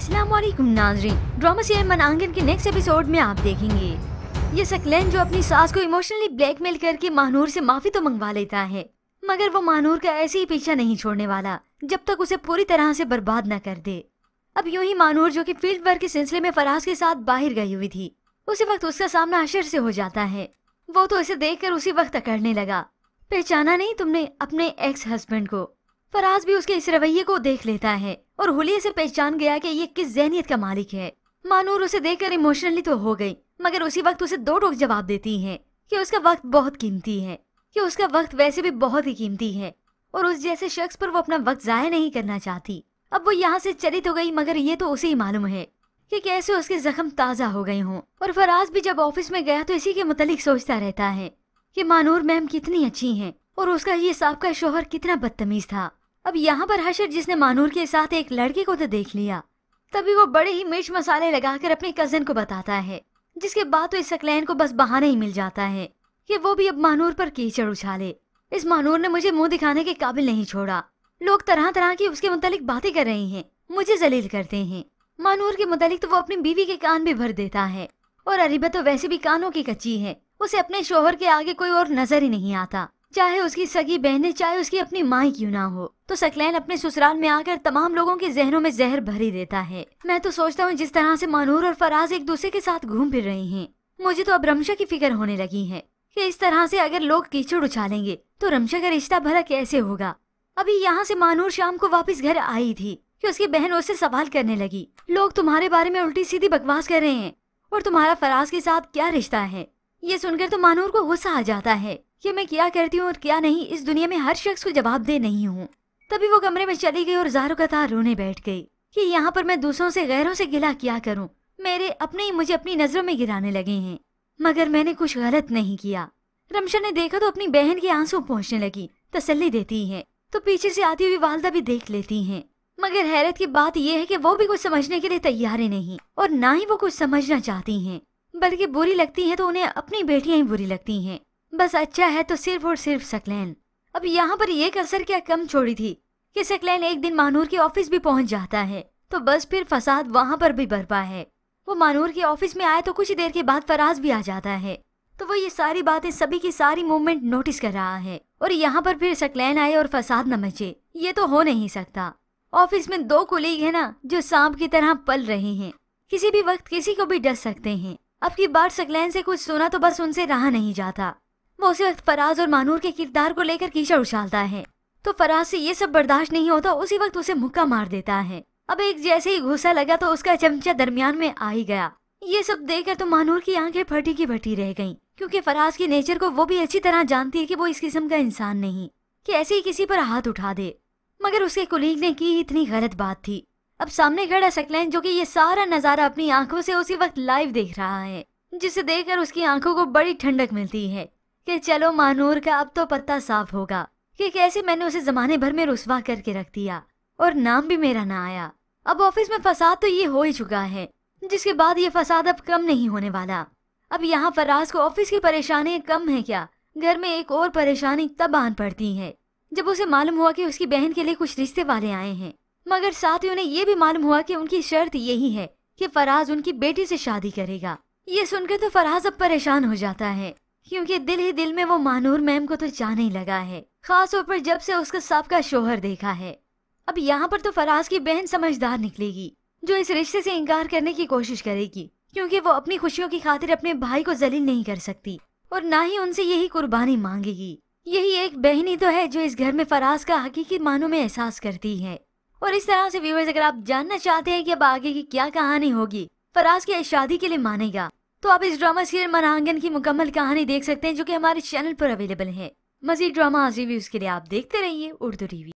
Aslam Nazri drama serial मनांगन के next episode में आप देखेंगे ये सकलैन जो अपनी सास को इमोशनली ब्लैकमेल करके मानूर से माफी तो मंगवा लेता है मगर वो मानूर का ऐसे ही पीछा नहीं छोड़ने वाला जब तक उसे पूरी तरह से बर्बाद न कर दे अब यूं ही मानूर जो कि फील्ड वर्क के सिलसिले में फराज के साथ बाहर गई हुई थी उसी वक्त उसका सामना अशर से हो जाता है वो तो इसे देख उसी वक्त अकड़ने लगा पहचाना नहीं तुमने अपने एक्स हस्बैंड को फराज भी उसके इस रवैये को देख लेता है और हुली से पहचान गया कि ये किस जहनीत का मालिक है मानूर उसे देखकर इमोशनली तो हो गई मगर उसी वक्त उसे दो टोक जवाब देती है कि उसका वक्त बहुत कीमती है कि उसका वक्त वैसे भी बहुत ही कीमती है और उस जैसे शख्स पर वो अपना वक्त जाया नहीं करना चाहती अब वो यहाँ से चली तो गई मगर ये तो उसे ही मालूम है कि कैसे उसके जख्म ताज़ा हो गए हों और फराज भी जब ऑफिस में गया तो इसी के मुतालिक सोचता रहता है कि मानूर मैम कितनी अच्छी हैं और उसका ये सबका शोहर कितना बदतमीज था अब यहाँ पर हशर जिसने मानूर के साथ एक लड़के को तो देख लिया तभी वो बड़े ही मिर्च मसाले लगाकर अपने कजन को बताता है जिसके बाद तो इस सकलैन को बस बहाना ही मिल जाता है कि वो भी अब मानूर पर कीचड़ उछाले इस मानूर ने मुझे मुंह दिखाने के काबिल नहीं छोड़ा लोग तरह तरह की उसके मुतालिक बातें कर रहे हैं मुझे जलील करते हैं मानूर के मुतालिक तो वो अपनी बीवी के कान भी भर देता है और अरिबा तो वैसे भी कानों की कच्ची है उसे अपने शोहर के आगे कोई और नजर ही नहीं आता चाहे उसकी सगी बहने चाहे उसकी अपनी माँ ही क्यों ना हो तो सकलैन अपने ससुराल में आकर तमाम लोगों के जहनों में जहर भरी देता है मैं तो सोचता हूँ जिस तरह से मानूर और फराज एक दूसरे के साथ घूम फिर रहे हैं मुझे तो अब रमशा की फिक्र होने लगी है कि इस तरह से अगर लोग कीचड़ उछालेंगे तो रमशा का रिश्ता भरा कैसे होगा अभी यहाँ से मानूर शाम को वापस घर आई थी कि उसकी बहन उससे सवाल करने लगी लोग तुम्हारे बारे में उल्टी सीधी बकवास कर रहे हैं और तुम्हारा फराज के साथ क्या रिश्ता है ये सुनकर तो मानूर को गुस्सा आ जाता है ये मैं क्या करती हूँ और क्या नहीं इस दुनिया में हर शख्स को जवाब दे नहीं हूँ तभी वो कमरे में चली गई और जारो का तार रोने बैठ गई कि यहाँ पर मैं दूसरों से गैरों से गिला क्या करूँ मेरे अपने ही मुझे अपनी नजरों में गिराने लगे हैं मगर मैंने कुछ गलत नहीं किया रमशा ने देखा तो अपनी बहन के आंसू पहुँचने लगी तसल्ली देती है तो पीछे से आती हुई वालदा भी देख लेती है मगर हैरत की बात यह है कि वो भी कुछ समझने के लिए तैयार ही नहीं और ना ही वो कुछ समझना चाहती हैं बल्कि बुरी लगती हैं तो उन्हें अपनी बेटियां ही बुरी लगती हैं बस अच्छा है तो सिर्फ और सिर्फ सकलैन अब यहाँ पर एक असर क्या कम छोड़ी थी कि सकलैन एक दिन मानूर के ऑफिस भी पहुँच जाता है तो बस फिर फसाद वहाँ पर भी बरपा है वो मानूर के ऑफिस में आए तो कुछ देर के बाद फराज भी आ जाता है तो वो ये सारी बातें सभी की सारी मूवमेंट नोटिस कर रहा है और यहाँ पर फिर सकलैन आए और फसाद न मचे ये तो हो नहीं सकता ऑफिस में दो कुलीग है ना जो सांप की तरह पल रहे हैं किसी भी वक्त किसी को भी डस सकते हैं अब की बार सकलैन से कुछ सुना तो बस उनसे रहा नहीं जाता वो उसी वक्त फराज और मानूर के किरदार को लेकर कीचड़ उछालता है तो फराज से ये सब बर्दाश्त नहीं होता उसी वक्त उसे मुक्का मार देता है अब एक जैसे ही घुसा लगा तो उसका चमचा दरमियान में आ ही गया ये सब देखकर तो मानूर की आंखें फटी की फटी रह गईं क्योंकि फराज की नेचर को वो भी अच्छी तरह जानती है कि वो इस किस्म का इंसान नहीं कि ऐसे ही किसी पर हाथ उठा दे मगर उसके कुलीग ने की इतनी गलत बात थी अब सामने खड़ा सकलैन जो कि ये सारा नज़ारा अपनी आंखों से उसी वक्त लाइव देख रहा है जिसे देखकर उसकी आंखों को बड़ी ठंडक मिलती है कि चलो मानूर का अब तो पत्ता साफ होगा कि कैसे मैंने उसे जमाने भर में रुसवा करके रख दिया और नाम भी मेरा ना आया अब ऑफिस में फसाद तो ये हो ही चुका है जिसके बाद ये फसाद अब कम नहीं होने वाला अब यहाँ फराज को ऑफिस की परेशानी कम है क्या घर में एक और परेशानी तब आन पड़ती है जब उसे मालूम हुआ कि उसकी बहन के लिए कुछ रिश्ते वाले आए हैं मगर साथ ही उन्हें ये भी मालूम हुआ कि उनकी शर्त यही है कि फराज उनकी बेटी से शादी करेगा ये सुनकर तो फराज अब परेशान हो जाता है क्योंकि दिल ही दिल में वो मानूर मैम को तो जाने ही लगा है खास तौर पर जब से उसका सबका शोहर देखा है अब यहाँ पर तो फराज की बहन समझदार निकलेगी जो इस रिश्ते से इनकार करने की कोशिश करेगी क्योंकि वो अपनी खुशियों की खातिर अपने भाई को जलील नहीं कर सकती और ना ही उनसे यही कुर्बानी मांगेगी यही एक बहन ही तो है जो इस घर में फराज का हकीकी मानों में एहसास करती है और इस तरह से व्यूवर्स अगर आप जानना चाहते हैं कि अब आगे की क्या कहानी होगी फराज की शादी के लिए मानेगा तो आप इस ड्रामा सीरियल मनांगन की मुकम्मल कहानी देख सकते हैं जो कि हमारे चैनल पर अवेलेबल है मजीद ड्रामा रिव्यूज के लिए आप देखते रहिए उर्दू टीवी